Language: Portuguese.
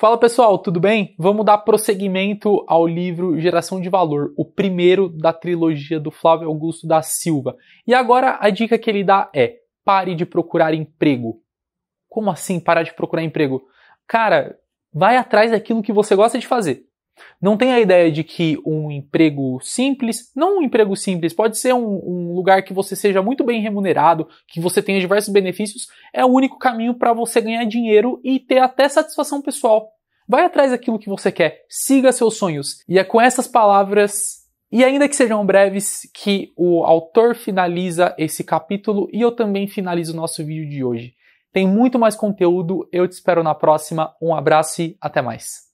Fala pessoal, tudo bem? Vamos dar prosseguimento ao livro Geração de Valor, o primeiro da trilogia do Flávio Augusto da Silva. E agora a dica que ele dá é: pare de procurar emprego. Como assim parar de procurar emprego? Cara, vai atrás daquilo que você gosta de fazer. Não tem a ideia de que um emprego simples, não um emprego simples, pode ser um, um lugar que você seja muito bem remunerado, que você tenha diversos benefícios, é o único caminho para você ganhar dinheiro e ter até satisfação pessoal. Vai atrás daquilo que você quer, siga seus sonhos. E é com essas palavras, e ainda que sejam breves, que o autor finaliza esse capítulo e eu também finalizo o nosso vídeo de hoje. Tem muito mais conteúdo, eu te espero na próxima. Um abraço e até mais.